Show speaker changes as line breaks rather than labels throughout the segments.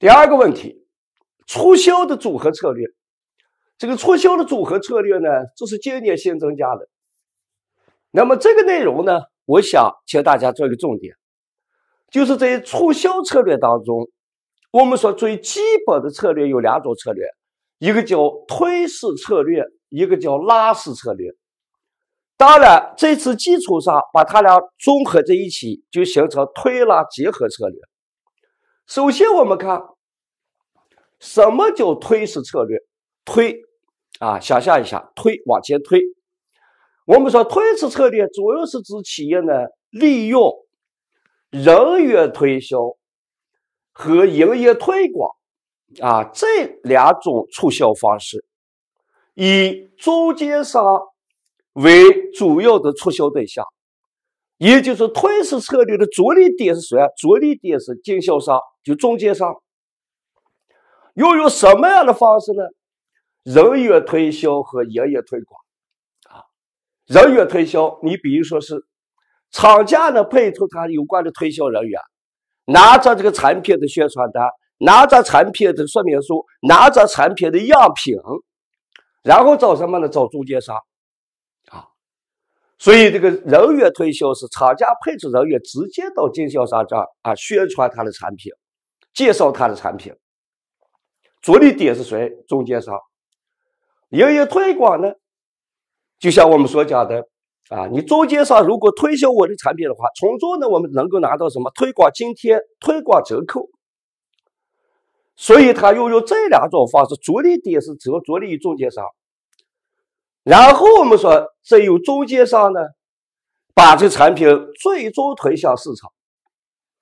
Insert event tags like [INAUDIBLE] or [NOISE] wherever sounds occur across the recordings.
第二个问题，促销的组合策略。这个促销的组合策略呢，这是今年新增加的。那么这个内容呢，我想请大家做一个重点，就是在促销策略当中，我们说最基本的策略有两种策略，一个叫推式策略，一个叫拉式策略。当然，这次基础上，把它俩综合在一起，就形成推拉结合策略。首先，我们看什么叫推式策略？推啊，想象一下，推往前推。我们说推式策略主要是指企业呢，利用人员推销和营业推广啊这两种促销方式，以中间商为主要的促销对象，也就是推式策略的着力点是啊？着力点是经销商。就中间商，又用什么样的方式呢？人员推销和营业推广，啊，人员推销，你比如说是厂家呢，配出他有关的推销人员，拿着这个产品的宣传单，拿着产品的说明书，拿着产品的样品，然后找什么呢？找中间商，啊，所以这个人员推销是厂家配置人员直接到经销商这儿啊，宣传他的产品。介绍他的产品，着力点是谁？中间商。营业推广呢，就像我们所讲的，啊，你中间商如果推销我的产品的话，从中呢我们能够拿到什么推广津贴、推广折扣。所以他运用这两种方式，着力点是着着力于中间商。然后我们说，再有中间商呢，把这产品最终推向市场。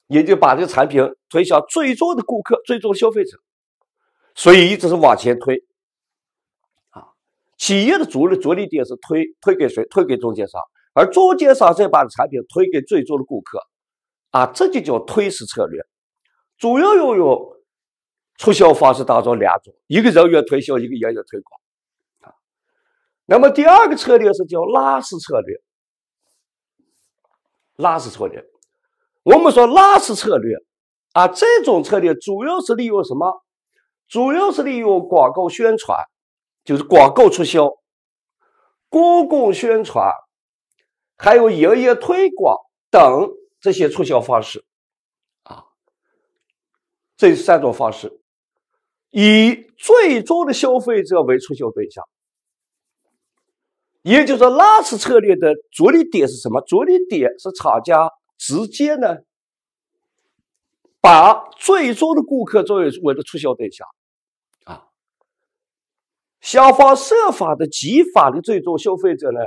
也就把这个产品推向最终的顾客，最终消费者，所以一直是往前推，啊，企业的主力着力点是推推给谁？推给中间商，而中间商再把产品推给最终的顾客，啊，这就叫推式策略，主要运用促销方式，当中两种：一个人员推销，一个营业推广，啊，那么第二个策略是叫拉式策略，拉式策略。我们说拉式策略啊，这种策略主要是利用什么？主要是利用广告宣传，就是广告促销、公共宣传，还有营业推广等这些促销方式啊。这三种方式以最终的消费者为促销对象，也就是说，拉式策略的着力点是什么？着力点是厂家。直接呢，把最终的顾客作为我的促销对象，啊，想方设法的激发的最终消费者呢，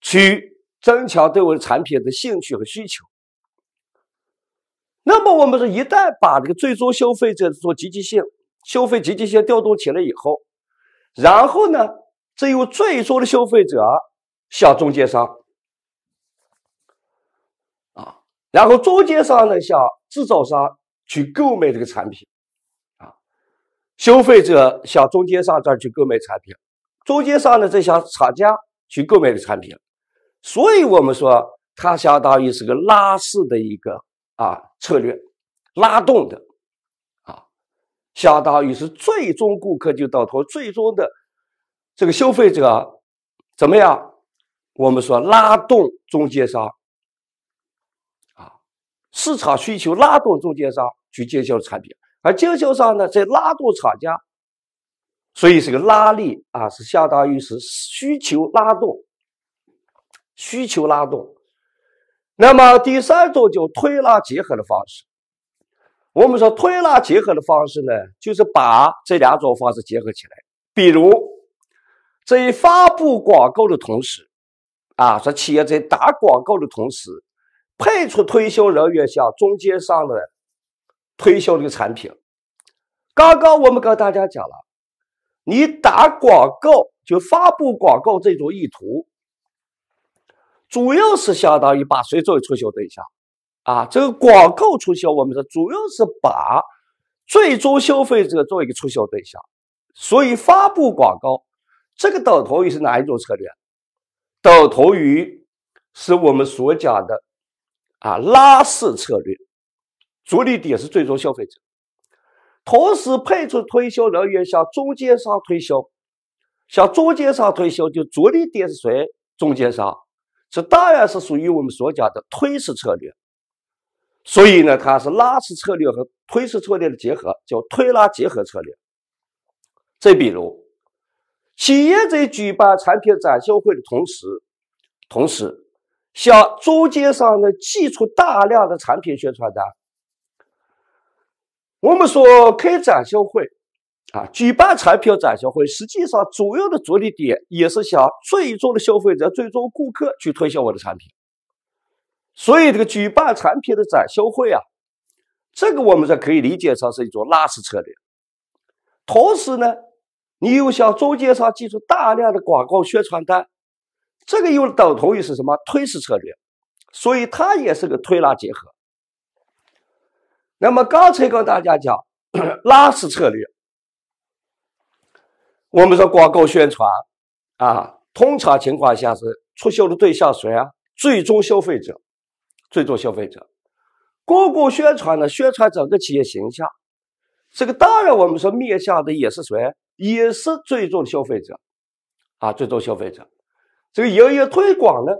去增强对我的产品的兴趣和需求。那么我们说，一旦把这个最终消费者做积极性消费积极性调动起来以后，然后呢，只由最终的消费者向中间商。然后中间商呢，向制造商去购买这个产品，啊，消费者向中间商这儿去购买产品，中间商呢再向厂家去购买的个产品，所以我们说它相当于是个拉式的一个啊策略，拉动的，啊，相当于是最终顾客就到头，最终的这个消费者怎么样？我们说拉动中间商。市场需求拉动中间商去经销产品，而经销商呢在拉动厂家，所以这个拉力啊，是相当于是需求拉动。需求拉动。那么第三种就推拉结合的方式。我们说推拉结合的方式呢，就是把这两种方式结合起来。比如在发布广告的同时，啊，说企业在打广告的同时。派出推销人员向中间商的推销这个产品。刚刚我们跟大家讲了，你打广告就发布广告这种意图，主要是相当于把谁作为促销对象啊？这个广告促销，我们说主要是把最终消费者作为一个促销对象。所以发布广告，这个等同于是哪一种策略？等同于是我们所讲的。啊，拉市策略，着力点是最终消费者，同时派出推销人员向中间商推销，向中间商推销就着力点是谁？中间商，这当然是属于我们所讲的推市策略。所以呢，它是拉市策略和推市策略的结合，叫推拉结合策略。再比如，企业在举办产品展销会的同时，同时。向中间商呢寄出大量的产品宣传单。我们说开展销会啊，举办产品展销会，实际上主要的着力点也是向最终的消费者、最终顾客去推销我的产品。所以这个举办产品的展销会啊，这个我们是可以理解成是一种拉式策略。同时呢，你又向中间商寄出大量的广告宣传单。这个又等同于是什么推式策略，所以它也是个推拉结合。那么刚才跟大家讲 [COUGHS] 拉式策略，我们说广告宣传啊，通常情况下是促销的对象谁啊？最终消费者，最终消费者。公共宣传呢，宣传整个企业形象，这个当然我们说面向的也是谁？也是最终消费者，啊，最终消费者。这个营业推广呢，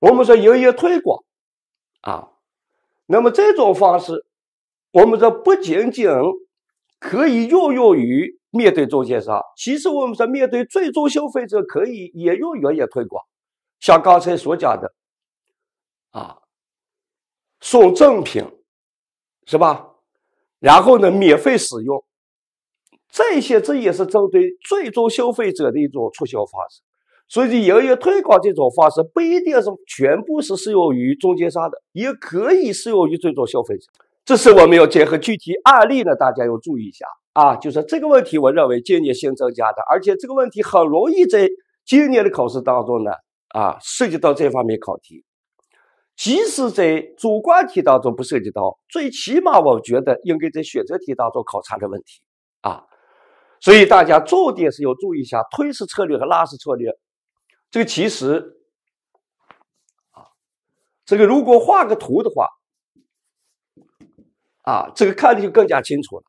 我们说营业推广啊，那么这种方式，我们说不仅仅可以运用于面对中间商，其实我们说面对最终消费者可以也用营业推广。像刚才所讲的啊，送赠品是吧？然后呢，免费使用，这些这也是针对最终消费者的一种促销方式。所以，营业推广这种方式不一定是全部是适用于中间商的，也可以适用于这种消费者。这是我们要结合具体案例呢，大家要注意一下啊。就是这个问题，我认为今年新增加的，而且这个问题很容易在今年的考试当中呢啊涉及到这方面考题。即使在主观题当中不涉及到，最起码我觉得应该在选择题当中考察的问题啊。所以，大家重点是要注意一下推式策略和拉式策略。这个其实，啊，这个如果画个图的话，啊，这个看的就更加清楚了。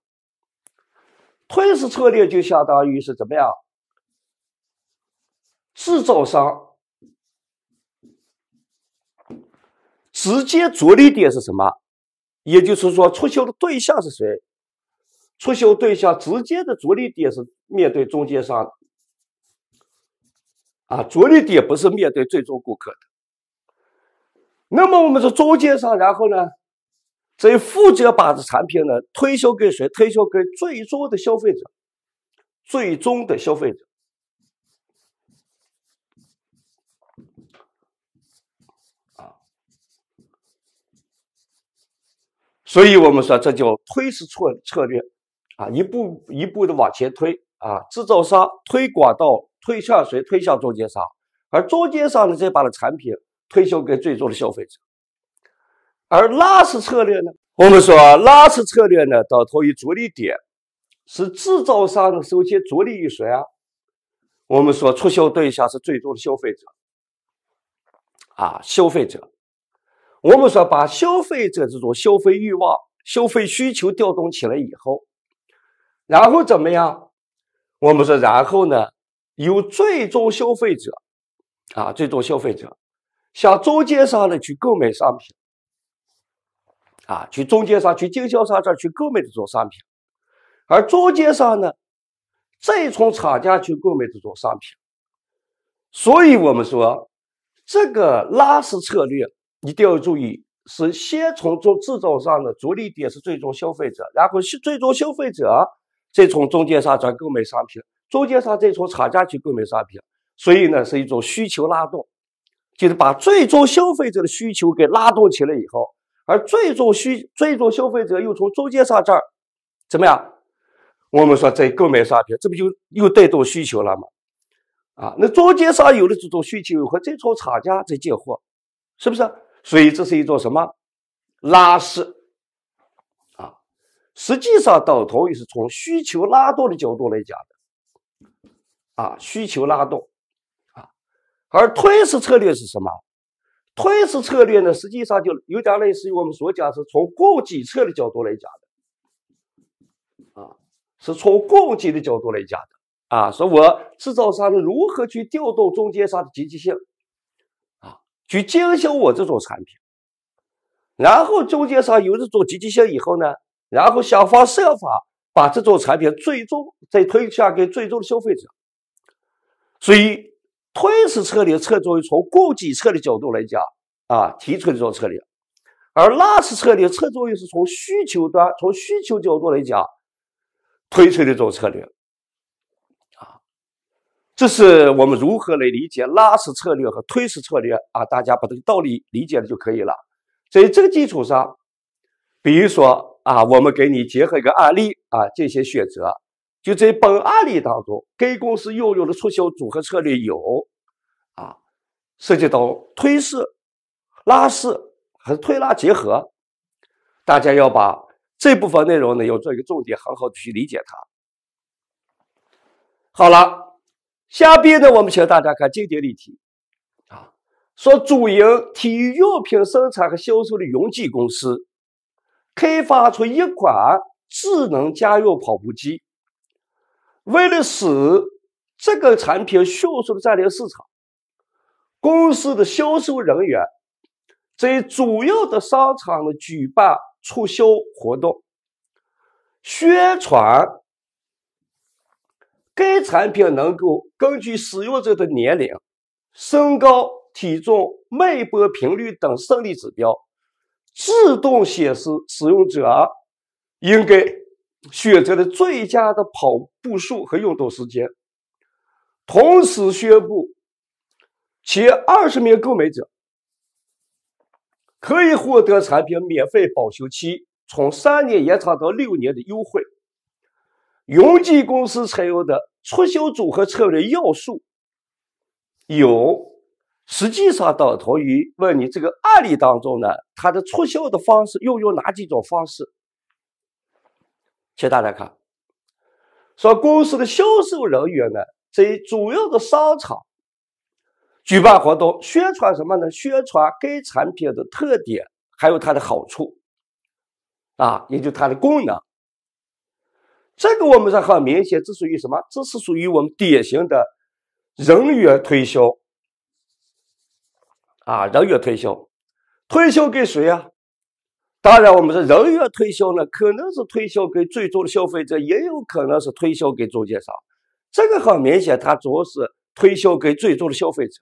推式策略就相当于是怎么样？制造商直接着力点是什么？也就是说，促销的对象是谁？促销对象直接的着力点是面对中间商。啊，着力点不是面对最终顾客的。那么我们说中间商，然后呢，在负责把这产品呢推销给谁？推销给最终的消费者，最终的消费者。啊，所以我们说这叫推式策策略，啊，一步一步的往前推，啊，制造商推广到。推向谁？推向中间商，而中间商呢，再把的产品推销给最终的消费者。而拉式策略呢，我们说拉式策略呢，等同于着力点是制造商呢，首先着力于谁啊？我们说，促销对象是最终的消费者啊，消费者。我们说，把消费者这种消费欲望、消费需求调动起来以后，然后怎么样？我们说，然后呢？由最终消费者，啊，最终消费者向中间商呢去购买商品，啊，去中间商、去经销商这儿去购买这种商品，而中间商呢，再从厂家去购买这种商品。所以，我们说这个拉市策略一定要注意，是先从中制造商的着力点是最终消费者，然后最终消费者再从中间商这儿购买商品。中间商再从厂家去购买商品，所以呢是一种需求拉动，就是把最终消费者的需求给拉动起来以后，而最终需最终消费者又从中间商这儿怎么样？我们说在购买商品，这不就又带动需求了吗？啊，那中间商有了这种需求，以后，再从厂家再进货，是不是？所以这是一种什么拉式。啊，实际上等同于是从需求拉动的角度来讲的。啊，需求拉动，啊，而推式策略是什么？推式策略呢，实际上就有点类似于我们所讲是从供给侧的角度来讲的，啊，是从供给的角度来讲的，啊，说我制造商如何去调动中间商的积极性，啊，去经销我这种产品，然后中间商有这种积极性以后呢，然后想方设法把这种产品最终再推向给最终的消费者。所以，推式策略侧重于从供给侧的角度来讲啊提出的这种策略，而拉式策略侧重于是从需求端、从需求角度来讲推出的这种策略啊。这是我们如何来理解拉式策略和推式策略啊。大家把这个道理理解了就可以了。在这个基础上，比如说啊，我们给你结合一个案例啊，进行选择。就在本案例当中，该公司运用的促销组合策略有，啊，涉及到推式、拉式和推拉结合。大家要把这部分内容呢要做一个重点，很好的去理解它。好了，下边呢我们请大家看经典例题，啊，说主营体育用品生产和销售的永济公司，开发出一款智能家用跑步机。为了使这个产品迅速的占领市场，公司的销售人员在主要的商场的举办促销活动，宣传该产品能够根据使用者的年龄、身高、体重、脉搏频率等生理指标，自动显示使用者应该。选择的最佳的跑步数和运动时间。同时宣布，前二十名购买者可以获得产品免费保修期从三年延长到六年的优惠。云集公司采用的促销组合策略要素有，实际上等同于问你这个案例当中呢，它的促销的方式又用哪几种方式？请大家看，说公司的销售人员呢，在主要的商场举办活动，宣传什么呢？宣传该产品的特点，还有它的好处，啊，也就它的功能。这个我们是很明显，这属于什么？这是属于我们典型的人员推销，啊，人员推销，推销给谁呀？当然，我们说人员推销呢，可能是推销给最终的消费者，也有可能是推销给中间商。这个很明显，他总是推销给最终的消费者，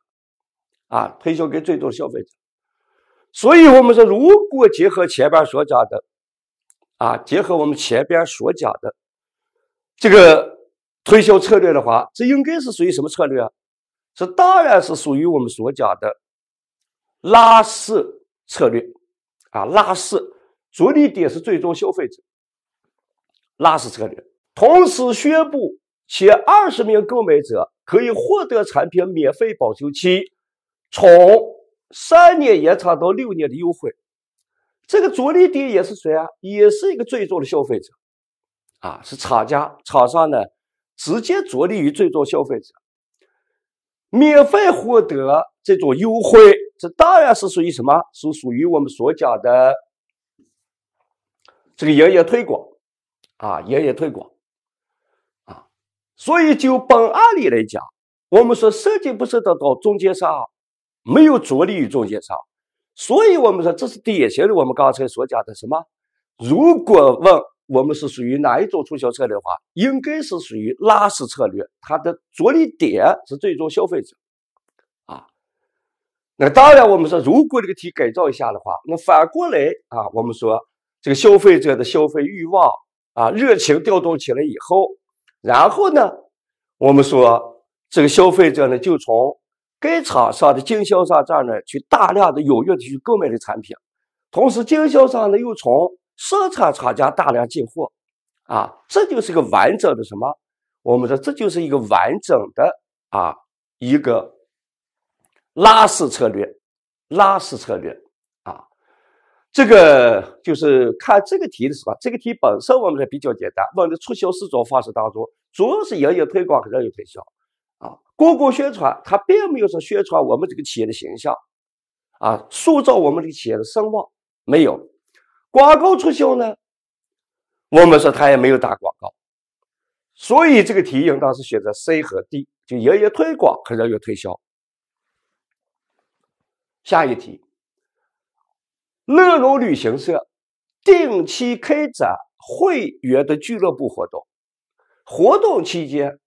啊，推销给最终的消费者。所以，我们说，如果结合前边所讲的，啊，结合我们前边所讲的这个推销策略的话，这应该是属于什么策略啊？这当然是属于我们所讲的拉式策略。啊，拉市着力点是最终消费者，拉市策略。同时宣布，前二十名购买者可以获得产品免费保修期从三年延长到六年的优惠。这个着力点也是谁啊？也是一个最终的消费者。啊，是厂家、厂商呢，直接着力于最终消费者，免费获得。这种优惠，这当然是属于什么？是属于我们所讲的这个营业推广啊，营业推广啊。所以就本案例来讲，我们说涉及不涉及到中间商，没有着力于中间商。所以我们说这是典型的我们刚才所讲的什么？如果问我们是属于哪一种促销策略的话，应该是属于拉式策略。它的着力点是最终消费者。那当然，我们说，如果这个题改造一下的话，那反过来啊，我们说，这个消费者的消费欲望啊，热情调动起来以后，然后呢，我们说，这个消费者呢，就从该厂商的经销商这儿呢，去大量的、踊跃的去购买的产品，同时，经销商呢，又从生产厂家大量进货，啊，这就是个完整的什么？我们说，这就是一个完整的啊，一个。拉式策略，拉式策略啊，这个就是看这个题的时候，这个题本身我们是比较简单。问的促销四种方式当中，主要是营业推广和人员推销啊。公共宣传它并没有说宣传我们这个企业的形象啊，塑造我们这个企业的声望没有。广告促销呢，我们说它也没有打广告，所以这个题应当是选择 C 和 D，就营业推广和人员推销。下一题，乐融旅行社定期开展会员的俱乐部活动。活动期间，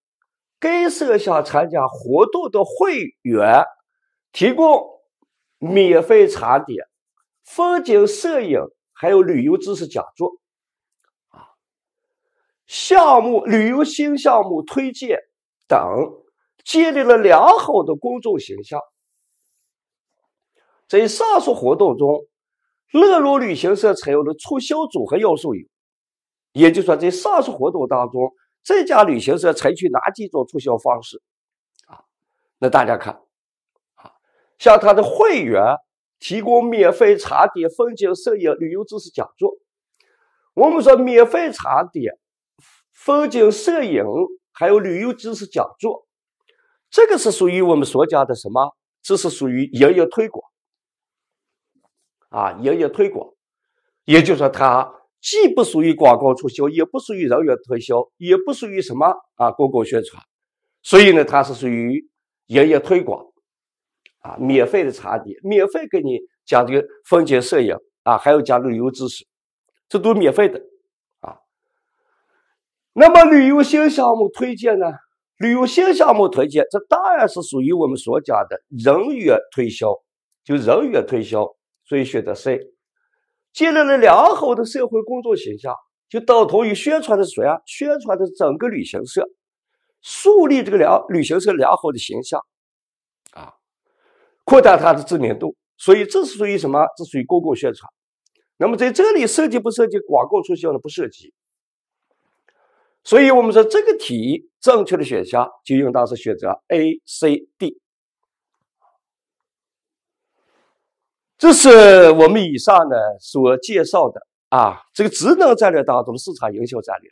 该社向参加活动的会员提供免费茶点、风景摄影，还有旅游知识讲座，啊，项目旅游新项目推荐等，建立了良好的公众形象。在上述活动中，乐龙旅行社采用的促销组合要素有，也就是说，在上述活动当中，这家旅行社采取哪几种促销方式？啊，那大家看，啊，向他的会员提供免费茶点、风景摄影、旅游知识讲座。我们说，免费茶点、风景摄影，还有旅游知识讲座，这个是属于我们所讲的什么？这是属于营业推广。啊，营业推广，也就是说，它既不属于广告促销，也不属于人员推销，也不属于什么啊，公共宣传，所以呢，它是属于营业推广。啊，免费的茶点，免费给你讲这个风景摄影啊，还要讲旅游知识，这都免费的啊。那么，旅游新项目推荐呢？旅游新项目推荐，这当然是属于我们所讲的人员推销，就人员推销。所以选择 C，建立了良好的社会公众形象，就等同于宣传的是谁啊？宣传的整个旅行社，树立这个良旅行社良好的形象，啊，扩大它的知名度。所以这是属于什么？这属于公共宣传。那么在这里设计不设计广告促销呢？不涉及。所以我们说这个题正确的选项就应当是选择 A、C、D。这是我们以上呢所介绍的啊，这个职能战略当中的市场营销战略。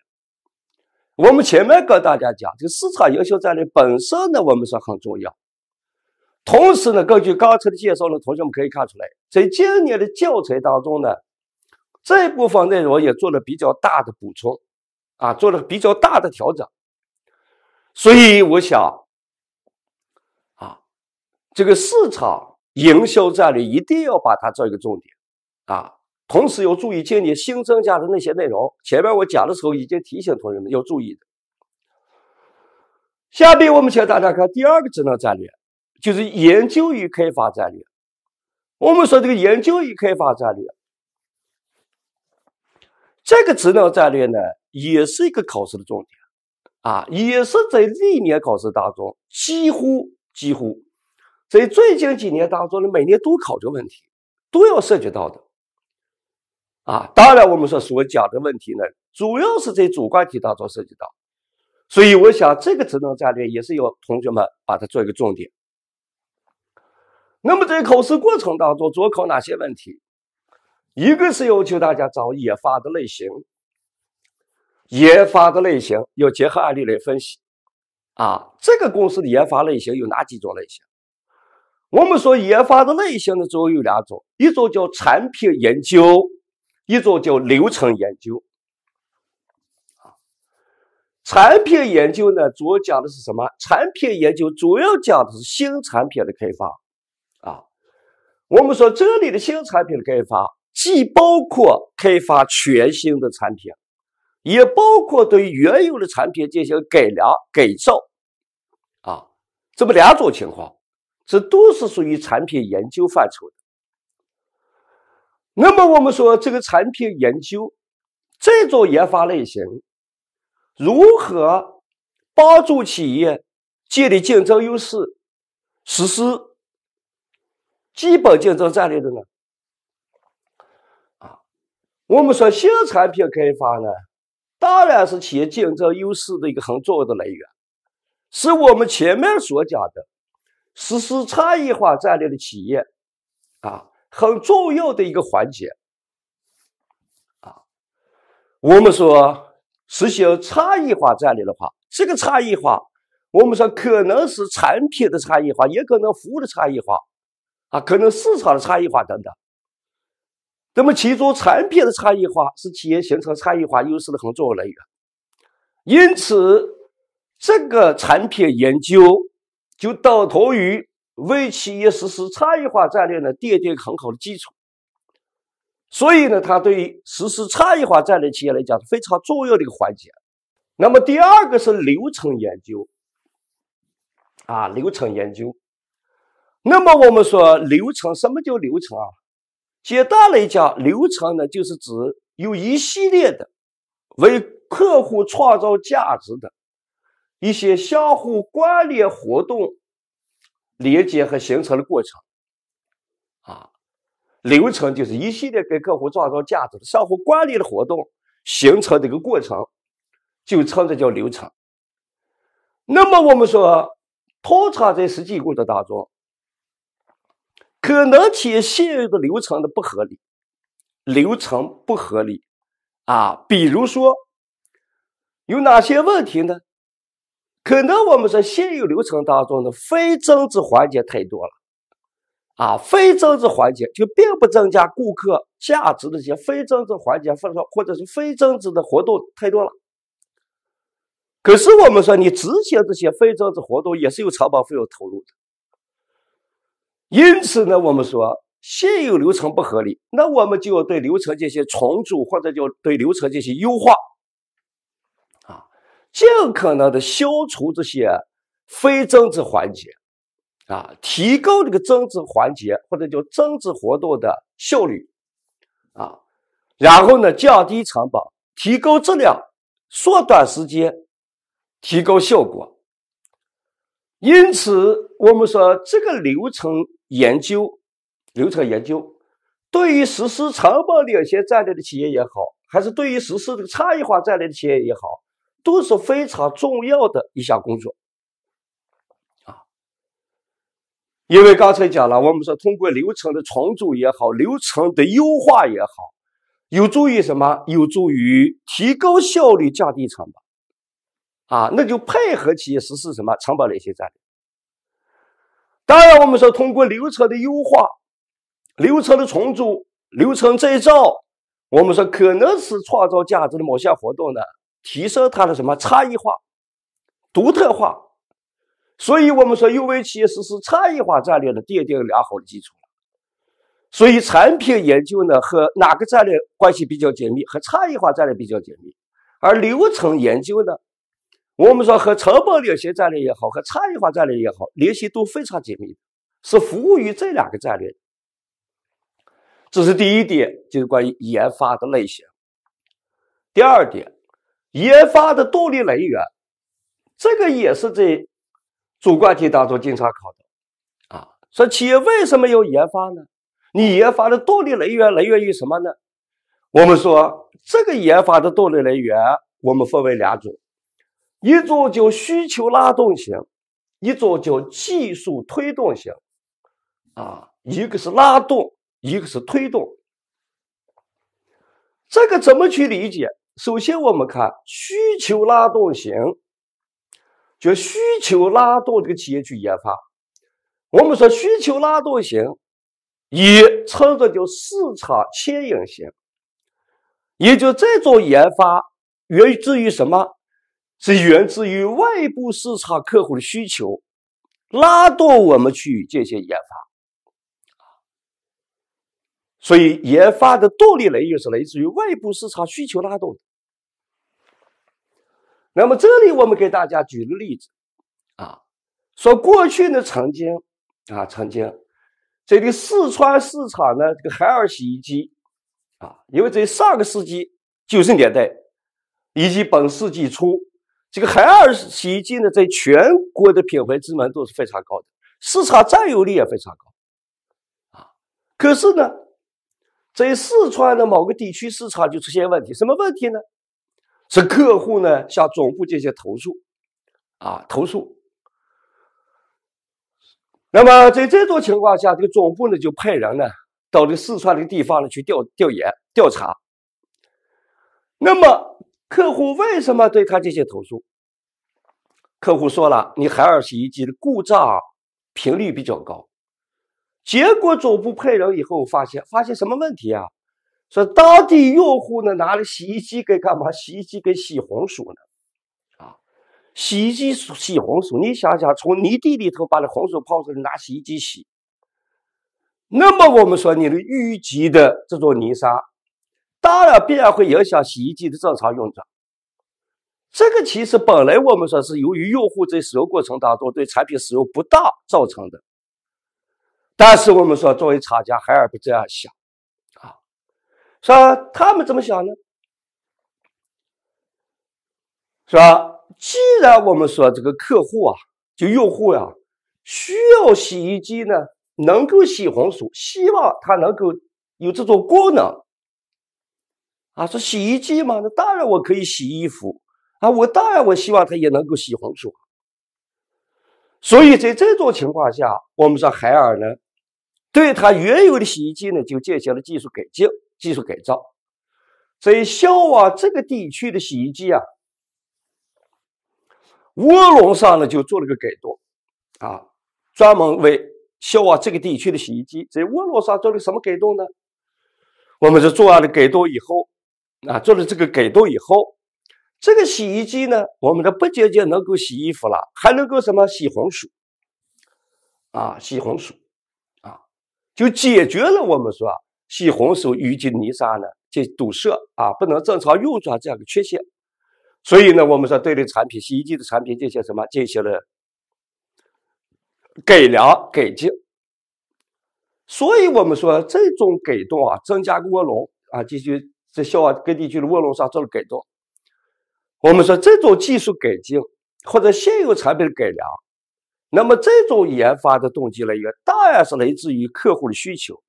我们前面跟大家讲，这个市场营销战略本身呢，我们说很重要。同时呢，根据刚才的介绍呢，同学们可以看出来，在今年的教材当中呢，这部分内容也做了比较大的补充啊，做了比较大的调整。所以我想，啊，这个市场。营销战略一定要把它做一个重点，啊，同时要注意今年新增加的那些内容。前面我讲的时候已经提醒同学们要注意的。下面我们请大家看第二个职能战略，就是研究与开发战略。我们说这个研究与开发战略，这个职能战略呢，也是一个考试的重点，啊，也是在历年考试当中几乎几乎。所以最近几年当中呢，每年都考个问题都要涉及到的，啊，当然我们说所讲的问题呢，主要是在主观题当中涉及到，所以我想这个职能战略也是要同学们把它做一个重点。那么在考试过程当中，主要考哪些问题？一个是要求大家找研发的类型，研发的类型要结合案例来分析，啊，这个公司的研发类型有哪几种类型？我们说研发的类型的要有两种，一种叫产品研究，一种叫流程研究。产品研究呢，主要讲的是什么？产品研究主要讲的是新产品的开发。啊，我们说这里的新产品的开发，既包括开发全新的产品，也包括对原有的产品进行改良改造。啊，这么两种情况。这都是属于产品研究范畴的。那么，我们说这个产品研究这种研发类型，如何帮助企业建立竞争优势、实施基本竞争战略的呢？啊，我们说新产品开发呢，当然是企业竞争优势的一个很重要的来源，是我们前面所讲的。实施差异化战略的企业，啊，很重要的一个环节，啊，我们说实行差异化战略的话，这个差异化，我们说可能是产品的差异化，也可能服务的差异化，啊，可能市场的差异化等等。那么，其中产品的差异化是企业形成差异化优势的很重要来源，因此，这个产品研究。就等同于为企业实施差异化战略呢奠定很好的基础，所以呢，它对于实施差异化战略企业来讲是非常重要的一个环节。那么第二个是流程研究啊，流程研究。那么我们说流程，什么叫流程啊？简单来讲，流程呢就是指有一系列的为客户创造价值的。一些相互关联活动连接和形成的过程，啊，流程就是一系列给客户创造价值、的相互关联的活动形成的一个过程，就称这叫流程。那么我们说，通常在实际工作当中，可能企业现有的流程的不合理，流程不合理啊，比如说有哪些问题呢？可能我们说现有流程当中的非增值环节太多了，啊，非增值环节就并不增加顾客价值的这些非增值环节，或者说或者是非增值的活动太多了。可是我们说你执行这些非增值活动也是有成本费用投入的。因此呢，我们说现有流程不合理，那我们就要对流程进行重组，或者就对流程进行优化。尽可能的消除这些非增值环节，啊，提高这个增值环节或者叫增值活动的效率，啊，然后呢，降低成本，提高质量，缩短时间，提高效果。因此，我们说这个流程研究，流程研究，对于实施成本领先战略的企业也好，还是对于实施这个差异化战略的企业也好。都是非常重要的一项工作，啊，因为刚才讲了，我们说通过流程的重组也好，流程的优化也好，有助于什么？有助于提高效率、降低成本，啊，那就配合企业实施什么成本领先战略。当然，我们说通过流程的优化、流程的重组、流程再造，我们说可能是创造价值的某些活动呢。提升它的什么差异化、独特化，所以我们说，为企业实施差异化战略呢，奠定良好的基础。所以，产品研究呢和哪个战略关系比较紧密？和差异化战略比较紧密。而流程研究呢，我们说和成本领先战略也好，和差异化战略也好，联系都非常紧密，是服务于这两个战略。这是第一点，就是关于研发的类型。第二点。研发的动力来源，这个也是在主观题当中经常考的啊。说企业为什么要研发呢？你研发的动力来源来源于什么呢？我们说这个研发的动力来源，我们分为两种：一种叫需求拉动型，一种叫技术推动型啊。一个是拉动，一个是推动，这个怎么去理解？首先，我们看需求拉动型，就需求拉动这个企业去研发。我们说需求拉动型也称作叫市场牵引型，也就这种研发源自于什么？是源自于外部市场客户的需求拉动我们去进行研发。所以，研发的动力来源是来自于外部市场需求拉动。那么这里我们给大家举个例子，啊，说过去呢曾经，啊曾经，这个四川市场呢这个海尔洗衣机，啊，因为在上个世纪九十年代以及本世纪初，这个海尔洗衣机呢在全国的品牌知名度是非常高的，市场占有率也非常高，啊，可是呢，在四川的某个地区市场就出现问题，什么问题呢？是客户呢向总部进行投诉，啊，投诉。那么在这种情况下，这个总部呢就派人呢到个四川这个地方呢去调调研调查。那么客户为什么对他进行投诉？客户说了，你海尔洗衣机的故障频率比较高。结果总部派人以后发现，发现什么问题啊？说当地用户呢拿了洗衣机给干嘛？洗衣机给洗红薯呢？啊，洗衣机洗红薯，你想想，从泥地里头把那红薯泡出来，拿洗衣机洗，那么我们说，你的淤积的这种泥沙，当然必然会影响洗衣机的正常运转。这个其实本来我们说是由于用户在使用过程当中对产品使用不当造成的，但是我们说，作为厂家，海尔不这样想。是吧？他们怎么想呢？是吧？既然我们说这个客户啊，就用户呀，需要洗衣机呢，能够洗红薯，希望它能够有这种功能。啊，说洗衣机嘛，那当然我可以洗衣服啊，我当然我希望它也能够洗红薯。所以在这种情况下，我们说海尔呢，对它原有的洗衣机呢，就进行了技术改进。技术改造，在孝瓦这个地区的洗衣机啊，涡轮上呢就做了个改动啊，专门为孝瓦这个地区的洗衣机，在涡轮上做了什么改动呢？我们是做了改动以后啊，做了这个改动以后，这个洗衣机呢，我们的不仅仅能够洗衣服了，还能够什么洗红薯啊，洗红薯啊，就解决了我们说。洗红薯淤积泥沙呢，就堵塞啊，不能正常运转这样的缺陷，所以呢，我们说对这产品，洗衣机的产品进行什么，进行了改良改进。所以我们说这种改动啊，增加涡轮啊，进行在消各地区的涡轮上做了改动。我们说这种技术改进或者现有产品的改良，那么这种研发的动机来源当然是来自于客户的需求。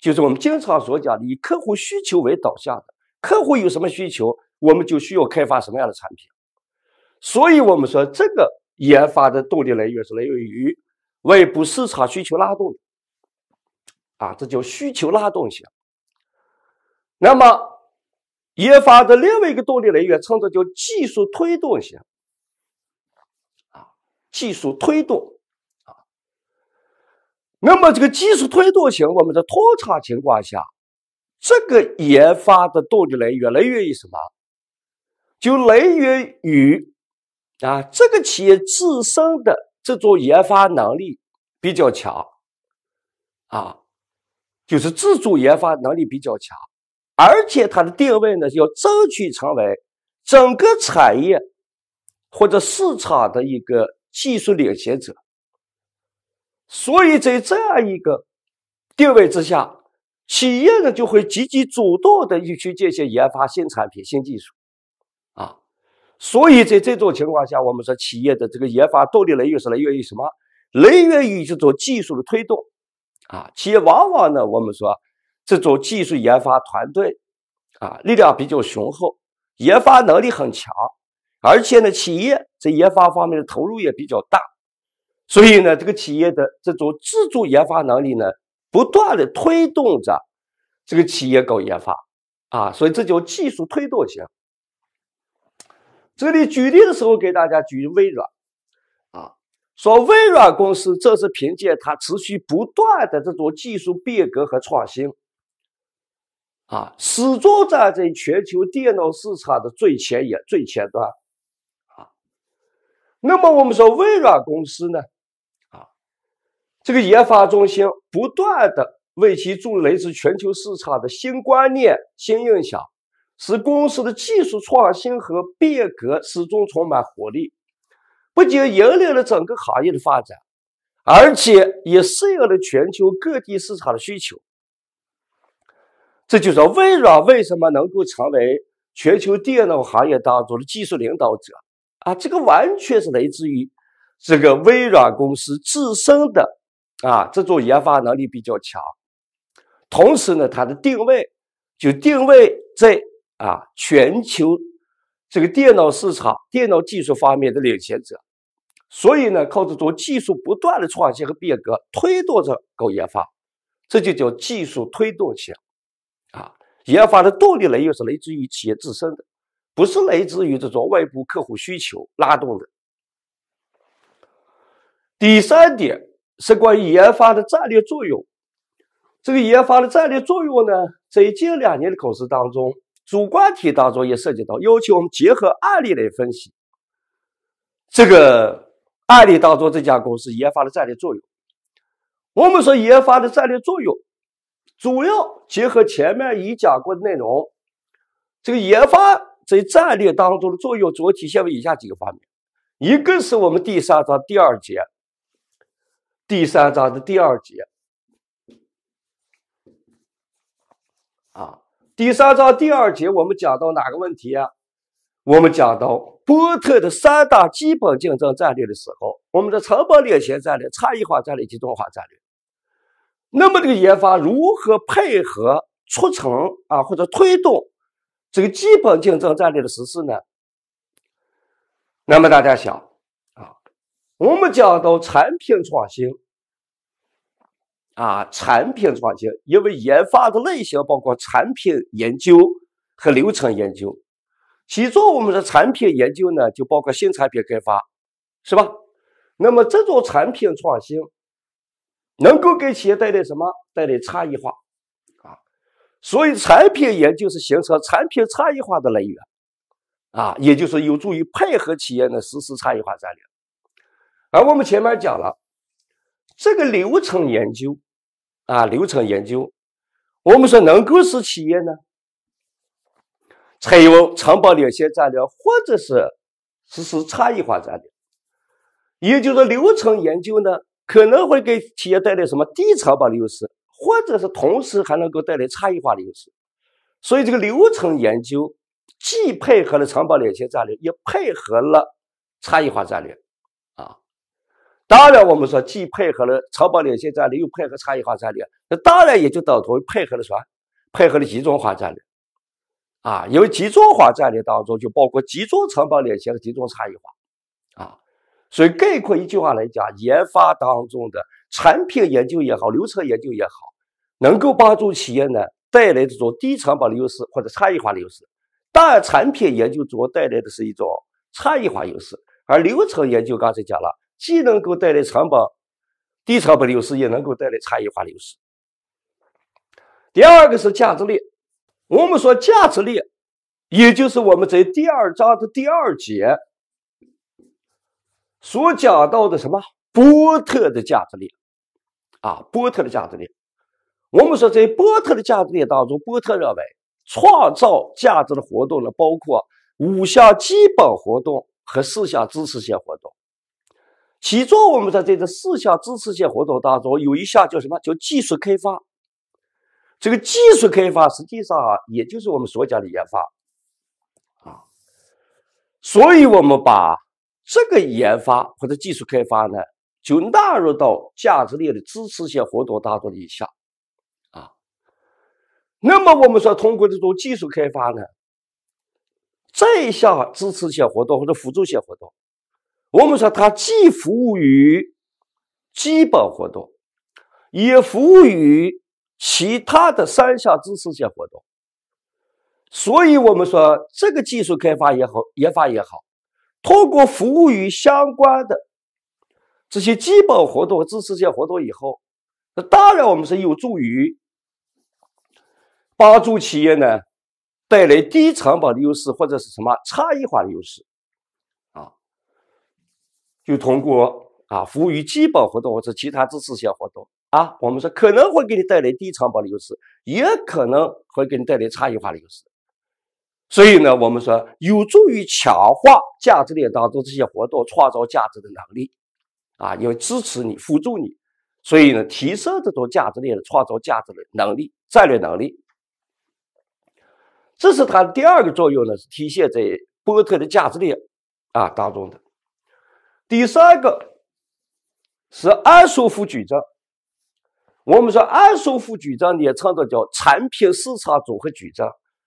就是我们经常所讲的以客户需求为导向的，客户有什么需求，我们就需要开发什么样的产品。所以，我们说这个研发的动力来源是来源于外部市场需求拉动的，啊，这叫需求拉动型。那么，研发的另外一个动力来源，称作叫技术推动型，啊，技术推动。那么，这个技术推动型，我们在通常情况下，这个研发的动力来源来源于什么？就来源于啊，这个企业自身的这种研发能力比较强，啊，就是自主研发能力比较强，而且它的定位呢，要争取成为整个产业或者市场的一个技术领先者。所以在这样一个定位之下，企业呢就会积极主动地去进行研发新产品、新技术，啊，所以在这种情况下，我们说企业的这个研发动力来源是来源于什么？来源于这种技术的推动，啊，企业往往呢，我们说这种技术研发团队，啊，力量比较雄厚，研发能力很强，而且呢，企业在研发方面的投入也比较大。所以呢，这个企业的这种自主研发能力呢，不断的推动着这个企业搞研发啊，所以这叫技术推动型。这里举例的时候给大家举微软啊，说微软公司正是凭借它持续不断的这种技术变革和创新，啊，始终站在全球电脑市场的最前沿、最前端啊。那么我们说微软公司呢？这个研发中心不断的为其注入来自全球市场的新观念、新印象，使公司的技术创新和变革始终充满活力，不仅引领了整个行业的发展，而且也适应了全球各地市场的需求。这就是微软为什么能够成为全球电脑行业当中的技术领导者啊！这个完全是来自于这个微软公司自身的。啊，这种研发能力比较强，同时呢，它的定位就定位在啊全球这个电脑市场、电脑技术方面的领先者，所以呢，靠这种技术不断的创新和变革，推动着搞研发，这就叫技术推动型。啊，研发的动力来源是来自于企业自身的，不是来自于这种外部客户需求拉动的。第三点。是关于研发的战略作用。这个研发的战略作用呢，在近两年的考试当中，主观题当中也涉及到，要求我们结合案例来分析。这个案例当中，这家公司研发的战略作用。我们说研发的战略作用，主要结合前面已讲过的内容。这个研发在战略当中的作用，主要体现为以下几个方面：一个是我们第三章第二节。第三章的第二节，啊，第三章第二节我们讲到哪个问题啊？我们讲到波特的三大基本竞争战略的时候，我们的成本领先战略、差异化战略以及化战略。那么这个研发如何配合促成啊，或者推动这个基本竞争战略的实施呢？那么大家想？我们讲到产品创新，啊，产品创新，因为研发的类型包括产品研究和流程研究，其中我们的产品研究呢，就包括新产品开发，是吧？那么这种产品创新能够给企业带来什么？带来差异化啊！所以产品研究是形成产品差异化的来源，啊，也就是有助于配合企业呢实施差异化战略。而我们前面讲了，这个流程研究啊，流程研究，我们说能够使企业呢，采用长保领先战略或者是实施差异化战略，也就是说，流程研究呢，可能会给企业带来什么低成本优势，或者是同时还能够带来差异化的优势。所以，这个流程研究既配合了长保领先战略，也配合了差异化战略。当然，我们说既配合了成本领先战略，又配合差异化战略，那当然也就等同于配合了什么？配合了集中化战略啊，因为集中化战略当中就包括集中成本领先和集中差异化啊。所以概括一句话来讲，研发当中的产品研究也好，流程研究也好，能够帮助企业呢带来这种低成本的优势或者差异化的优势。但产品研究主要带来的是一种差异化优势，而流程研究刚才讲了。既能够带来成本低成本流失，也能够带来差异化流失。第二个是价值链。我们说价值链，也就是我们在第二章的第二节所讲到的什么？波特的价值链啊，波特的价值链。我们说在波特的价值链当中，波特认为创造价值的活动呢，包括五项基本活动和四项支持性活动。其中，我们在这个四项支持性活动当中，有一项叫什么？叫技术开发。这个技术开发实际上啊，也就是我们所讲的研发啊。所以，我们把这个研发或者技术开发呢，就纳入到价值链的支持性活动当中的一项啊。那么，我们说通过这种技术开发呢，这一项支持性活动或者辅助性活动。我们说，它既服务于基本活动，也服务于其他的三项知识性活动。所以，我们说这个技术开发也好，研发也好，通过服务于相关的这些基本活动和知识性活动以后，那当然我们是有助于帮助企业呢带来低成本的优势，或者是什么差异化的优势。就通过啊，服务于基本活动或者其他支持性活动啊，我们说可能会给你带来低成本的优势，也可能会给你带来差异化的优势。所以呢，我们说有助于强化价值链当中这些活动创造价值的能力啊，因为支持你、辅助你，所以呢，提升这种价值链的创造价值的能力、战略能力。这是它的第二个作用呢，是体现在波特的价值链啊当中的。第三个是二叔副局长，我们说二叔副局长也称作叫产品市场组合矩阵，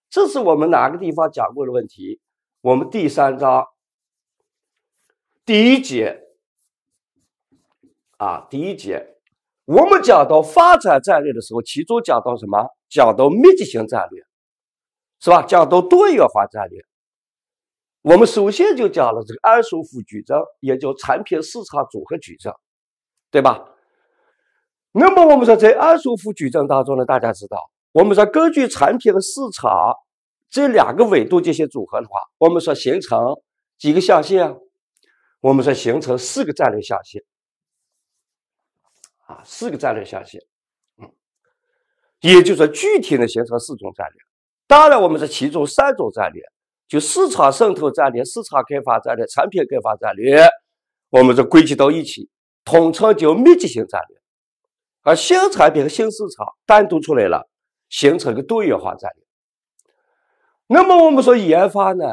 这是我们哪个地方讲过的问题？我们第三章第一节啊，第一节我们讲到发展战略的时候，其中讲到什么？讲到密集型战略，是吧？讲到多元化战略。我们首先就讲了这个二乘负矩阵，也叫产品市场组合矩阵，对吧？那么我们说在二乘负矩阵当中呢，大家知道，我们说根据产品和市场这两个维度进行组合的话，我们说形成几个象限啊？我们说形成四个战略象限，啊，四个战略象限，嗯，也就是说具体的形成四种战略。当然，我们是其中三种战略。就市场渗透战略、市场开发战略、产品开发战略，我们这归集到一起，统称叫密集型战略。而新产品和新市场单独出来了，形成个多元化战略。那么我们说研发呢，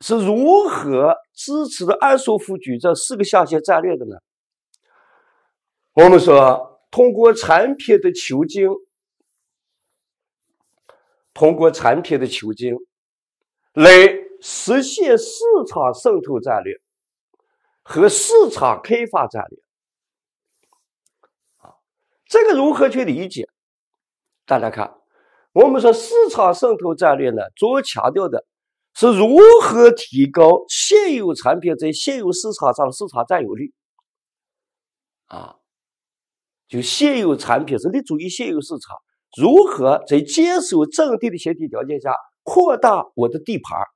是如何支持的安硕夫举这四个象限战略的呢？我们说通过产品的求精，通过产品的求精。来实现市场渗透战略和市场开发战略啊，这个如何去理解？大家看，我们说市场渗透战略呢，主要强调的是如何提高现有产品在现有市场上市场占有率啊，就现有产品，是你处于现有市场，如何在坚守阵地的前提条件下？扩大我的地盘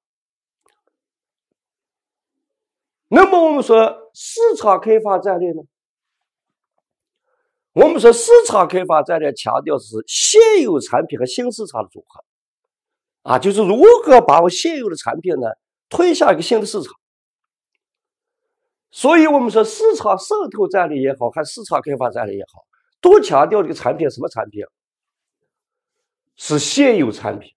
那么我们说市场开发战略呢？我们说市场开发战略强调是现有产品和新市场的组合，啊，就是如何把我现有的产品呢推向一个新的市场。所以我们说市场渗透战略也好，还市场开发战略也好，都强调这个产品什么产品是现有产品。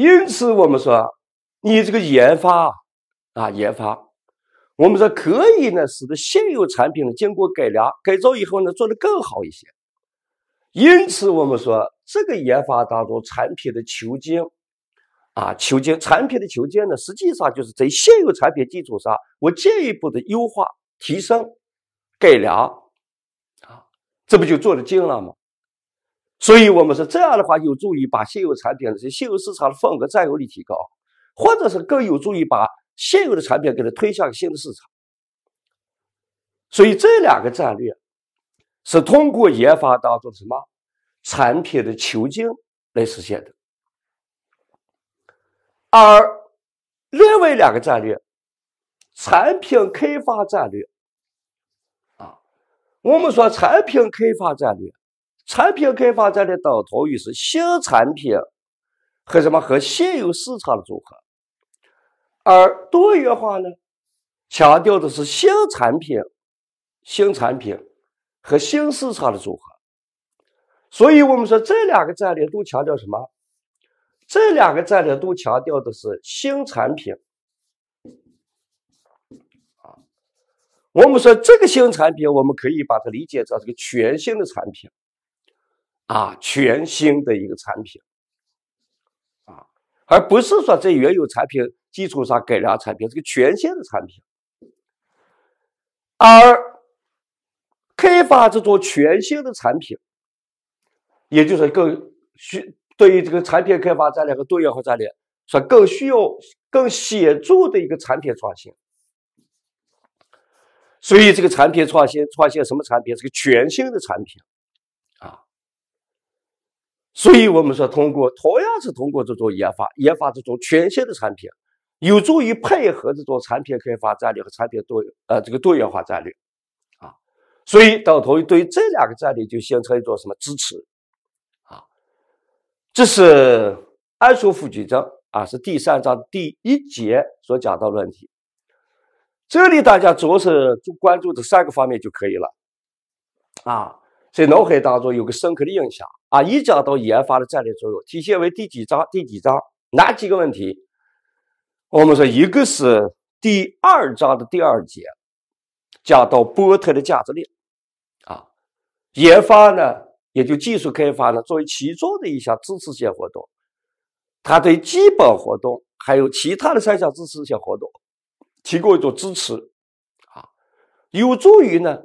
因此，我们说，你这个研发，啊研发，我们说可以呢，使得现有产品经过改良、改造以后呢，做得更好一些。因此，我们说这个研发当中产品的求精，啊求精，产品的求精呢，实际上就是在现有产品基础上，我进一步的优化、提升、改良，啊，这不就做得精了吗？所以，我们说这样的话，有助于把现有产品的、现有市场的份额占有率提高，或者是更有助于把现有的产品给它推向新的市场。所以，这两个战略是通过研发当中的什么产品的求精来实现的。而另外两个战略，产品开发战略啊，我们说产品开发战略。产品开发战略等同于是新产品和什么和现有市场的组合，而多元化呢，强调的是新产品、新产品和新市场的组合。所以我们说这两个战略都强调什么？这两个战略都强调的是新产品。啊，我们说这个新产品，我们可以把它理解成是个全新的产品。啊，全新的一个产品，啊，而不是说在原有产品基础上改良产品，这个全新的产品，而开发这种全新的产品，也就是更需对于这个产品开发战略和多元化战略，说更需要更显著的一个产品创新。所以这个产品创新，创新什么产品？是个全新的产品。所以，我们说，通过同样是通过这种研发、研发这种全新的产品，有助于配合这种产品开发战略和产品多呃这个多元化战略，啊，所以等同于对于这两个战略就形成一种什么支持，啊，这是安书副举证啊，是第三章第一节所讲到的问题，这里大家主要是关注这三个方面就可以了，啊。在脑海当中有个深刻的印象啊！一讲到研发的战略作用，体现为第几章？第几章？哪几个问题？我们说，一个是第二章的第二节，讲到波特的价值链啊，研发呢，也就技术开发呢，作为其中的一项支持性活动，它对基本活动还有其他的三项支持性活动提供一种支持啊，有助于呢。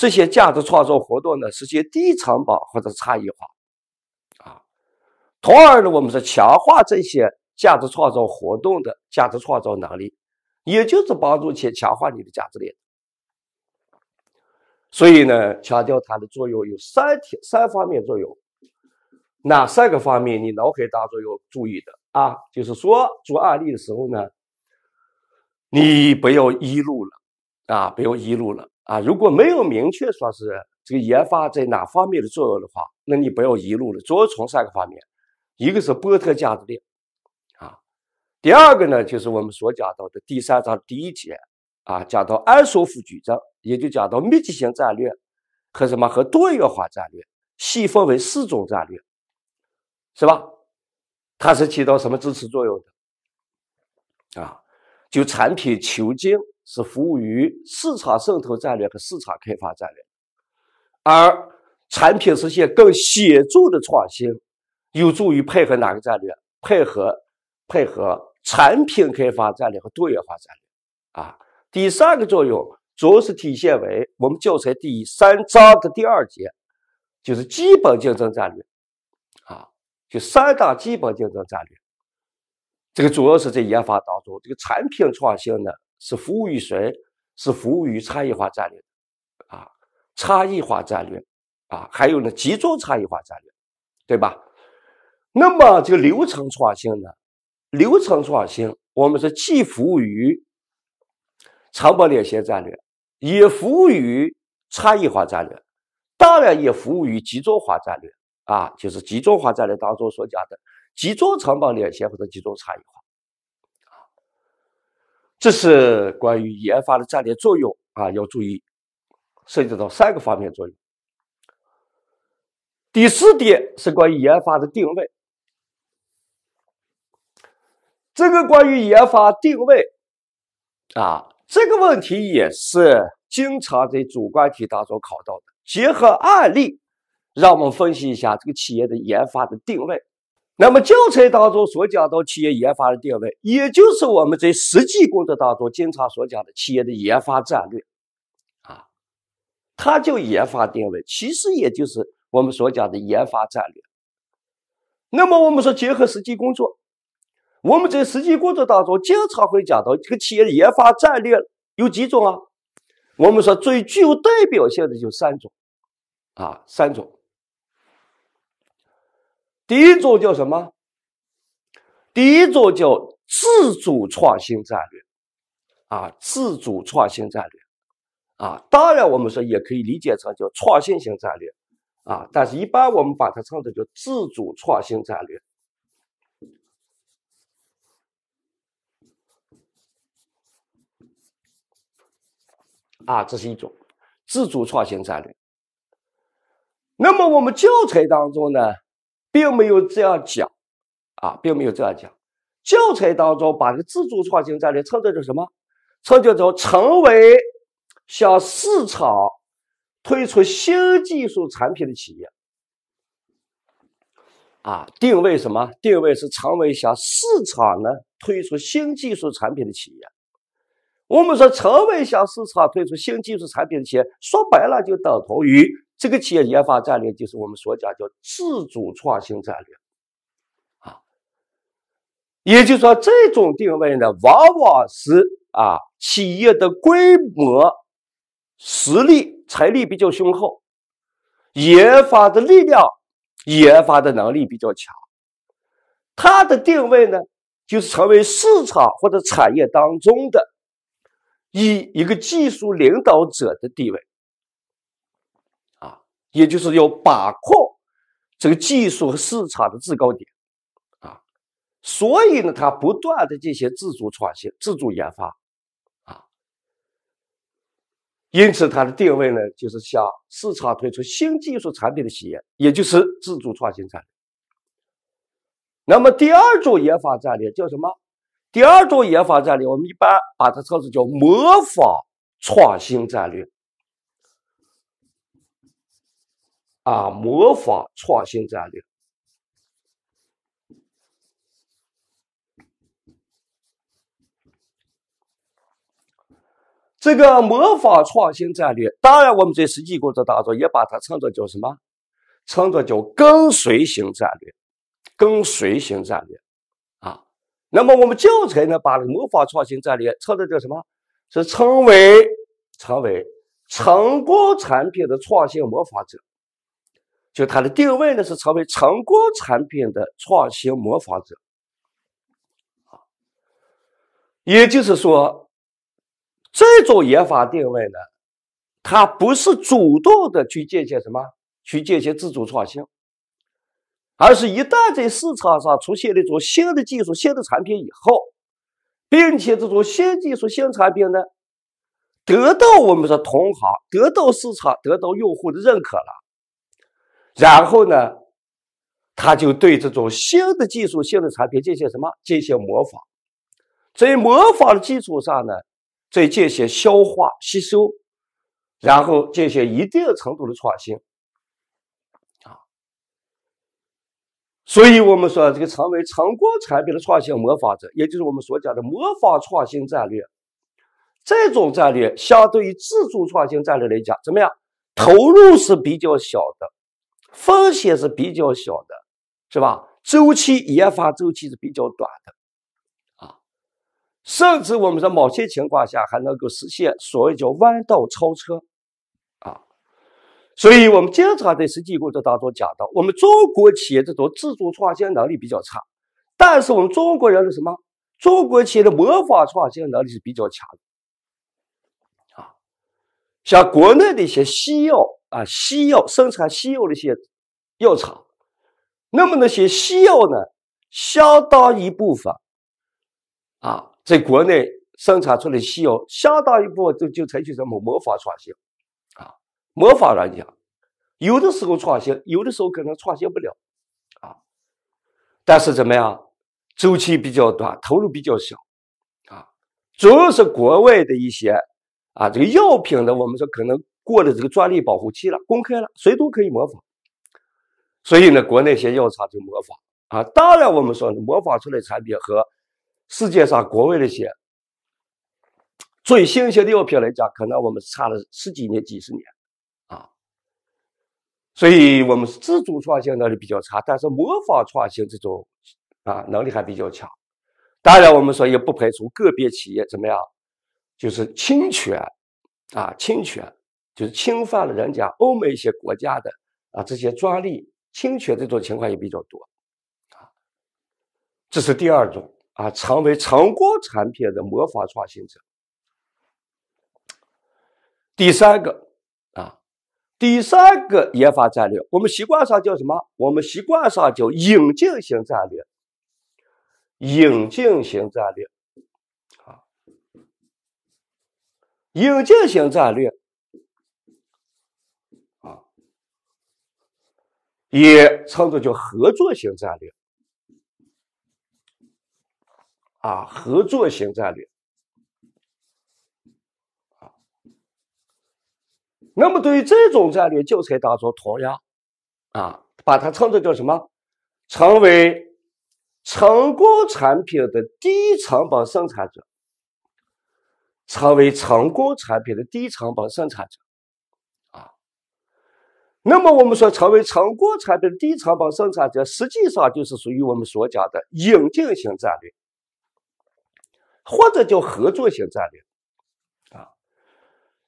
这些价值创造活动呢，实现低成本或者差异化，啊，从而呢，我们是强化这些价值创造活动的价值创造能力，也就是帮助且强化你的价值链。所以呢，强调它的作用有三天三方面作用，哪三个方面你脑海当中要注意的啊？就是说做案例的时候呢，你不要遗路了，啊，不要遗路了。啊，如果没有明确说是这个研发在哪方面的作用的话，那你不要遗漏了。主要从三个方面，一个是波特价值链啊，第二个呢就是我们所讲到的第三章第一节啊，讲到安索夫矩阵，也就讲到密集型战略和什么和多元化战略，细分为四种战略，是吧？它是起到什么支持作用的？啊，就产品求精。是服务于市场渗透战略和市场开发战略，而产品实现更显著的创新，有助于配合哪个战略？配合配合产品开发战略和多元化战略啊。第三个作用，总是体现为我们教材第三章的第二节，就是基本竞争战略啊，就三大基本竞争战略。这个主要是在研发当中，这个产品创新呢？是服务于谁？是服务于差异化战略啊，差异化战略啊，还有呢，集中差异化战略，对吧？那么这个流程创新呢？流程创新，我们是既服务于成本领先战略，也服务于差异化战略，当然也服务于集中化战略啊，就是集中化战略当中所讲的集中成本领先或者集中差异化。这是关于研发的战略作用啊，要注意涉及到三个方面作用。第四点是关于研发的定位，这个关于研发定位啊，这个问题也是经常在主观题当中考到的。结合案例，让我们分析一下这个企业的研发的定位。那么，教材当中所讲到企业研发的定位，也就是我们在实际工作当中经常所讲的企业的研发战略，啊，它叫研发定位，其实也就是我们所讲的研发战略。那么，我们说结合实际工作，我们在实际工作当中经常会讲到，这个企业的研发战略有几种啊？我们说最具有代表性的就三种，啊，三种。第一种叫什么？第一种叫自主创新战略，啊，自主创新战略，啊，当然我们说也可以理解成叫创新型战略，啊，但是一般我们把它称的叫自主创新战略，啊，这是一种自主创新战略。那么我们教材当中呢？并没有这样讲，啊，并没有这样讲。教材当中把这个自主创新战略称叫做什么？称叫做成为向市场推出新技术产品的企业。啊，定位什么？定位是成为向市场呢推出新技术产品的企业。我们说成为向市场推出新技术产品的企业，说白了就等同于。这个企业研发战略就是我们所讲叫自主创新战略啊，也就是说这种定位呢，往往是啊企业的规模、实力、财力比较雄厚，研发的力量、研发的能力比较强，它的定位呢，就是成为市场或者产业当中的以一个技术领导者的地位。也就是要把控这个技术和市场的制高点啊，所以呢，它不断的进行自主创新、自主研发啊，因此它的定位呢，就是向市场推出新技术产品的企业，也就是自主创新产品。那么第二种研发战略叫什么？第二种研发战略，我们一般把它称之叫模仿创新战略。啊！模仿创新战略，这个模仿创新战略，当然我们在实际工作当中也把它称作叫什么？称作叫跟随型战略，跟随型战略啊。那么我们教材呢，把模仿创新战略称作叫什么？是称为成为成功产品的创新模仿者。就它的定位呢，是成为成功产品的创新模仿者，也就是说，这种研发定位呢，它不是主动的去进行什么，去进行自主创新，而是一旦在市场上出现那种新的技术、新的产品以后，并且这种新技术、新产品呢，得到我们的同行、得到市场、得到用户的认可了。然后呢，他就对这种新的技术、新的产品进行什么？进行模仿，在模仿的基础上呢，再进行消化吸收，然后进行一定程度的创新。啊，所以我们说这个成为成功产品的创新模仿者，也就是我们所讲的模仿创新战略。这种战略相对于自主创新战略来讲，怎么样？投入是比较小的。风险是比较小的，是吧？周期研发周期是比较短的，啊，甚至我们说某些情况下还能够实现所谓叫弯道超车，啊，所以我们经常在实际工作当中讲到，我们中国企业这种自主创新能力比较差，但是我们中国人的什么？中国企业的模仿创新能力是比较强的，啊，像国内的一些西药。啊，西药生产西药的一些药厂，那么那些西药呢，相当一部分啊，在国内生产出来的西药，相当一部都就采取什么模仿创新啊，模仿软件，有的时候创新，有的时候可能创新不了啊，但是怎么样，周期比较短，投入比较小啊，主要是国外的一些啊，这个药品的，我们说可能。过了这个专利保护期了，公开了，谁都可以模仿。所以呢，国内些药厂就模仿啊。当然，我们说模仿出来产品和世界上国外那些最新的药品来讲，可能我们差了十几年、几十年啊。所以我们是自主创新能力比较差，但是模仿创新这种啊能力还比较强。当然，我们说也不排除个别企业怎么样，就是侵权啊，侵权。就是侵犯了人家欧美一些国家的啊这些专利侵权这种情况也比较多，啊，这是第二种啊，成为成功产品的模仿创新者。第三个啊，第三个研发战略，我们习惯上叫什么？我们习惯上叫引进型战略。引进型战略，啊，引进型战略。也称作叫合作型战略，啊，合作型战略，那么对于这种战略，教材当中同样，啊，把它称作叫什么？成为成功产品的低成本生产者，成为成功产品的低成本生产者。那么我们说，成为成功产品的低成本生产者，实际上就是属于我们所讲的引进型战略，或者叫合作型战略。啊，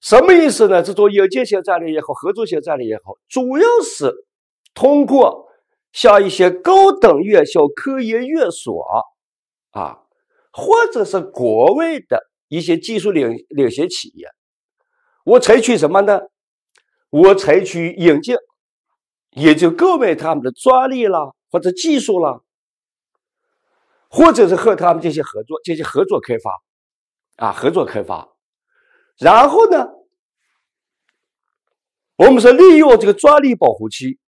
什么意思呢？这种引进型战略也好，合作型战略也好，主要是通过像一些高等院校、科研院所，啊，或者是国外的一些技术领领先企业，我采取什么呢？我采取引进，也就购买他们的专利啦，或者技术啦，或者是和他们进行合作，进行合作开发，啊，合作开发。然后呢，我们是利用这个专利保护期，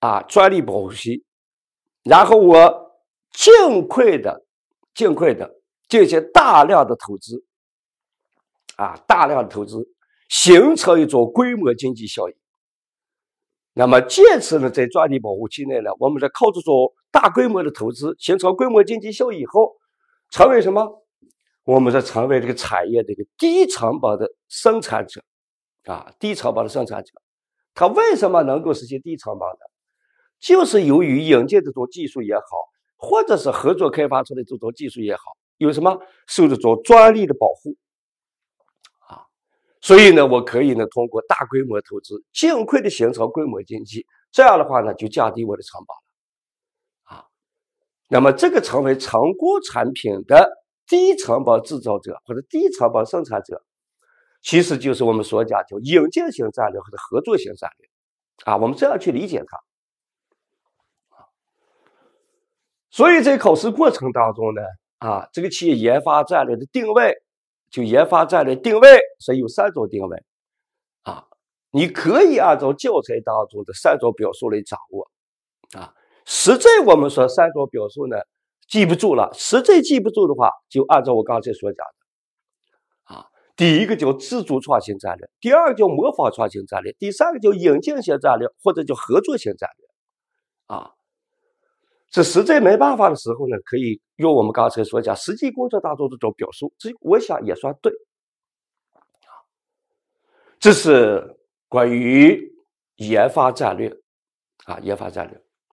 啊，专利保护期，然后我尽快的、尽快的进行大量的投资，啊，大量的投资。形成一种规模经济效益，那么借此呢，在专利保护期内呢，我们在靠这种大规模的投资形成规模经济效益以后，成为什么？我们在成为这个产业的一个低成本的生产者啊，低成本的生产者。它为什么能够实现低成本呢？就是由于引进这种技术也好，或者是合作开发出的这种技术也好，有什么受这种专利的保护。所以呢，我可以呢通过大规模投资、尽快的形成规模经济，这样的话呢就降低我的成本，了，啊，那么这个成为成功产品的低成本制造者或者低成本生产者，其实就是我们所讲叫引进型战略或者合作型战略，啊，我们这样去理解它，所以在考试过程当中呢，啊，这个企业研发战略的定位。就研发战略定位，所以有三种定位啊，你可以按照教材当中的三种表述来掌握啊。实在我们说三种表述呢，记不住了，实在记不住的话，就按照我刚才所讲的啊，第一个叫自主创新战略，第二个叫模仿创新战略，第三个叫引进型战略或者叫合作型战略啊。这实在没办法的时候呢，可以用我们刚才所讲实际工作当中这种表述，这我想也算对。好，这是关于研发战略，啊，研发战略。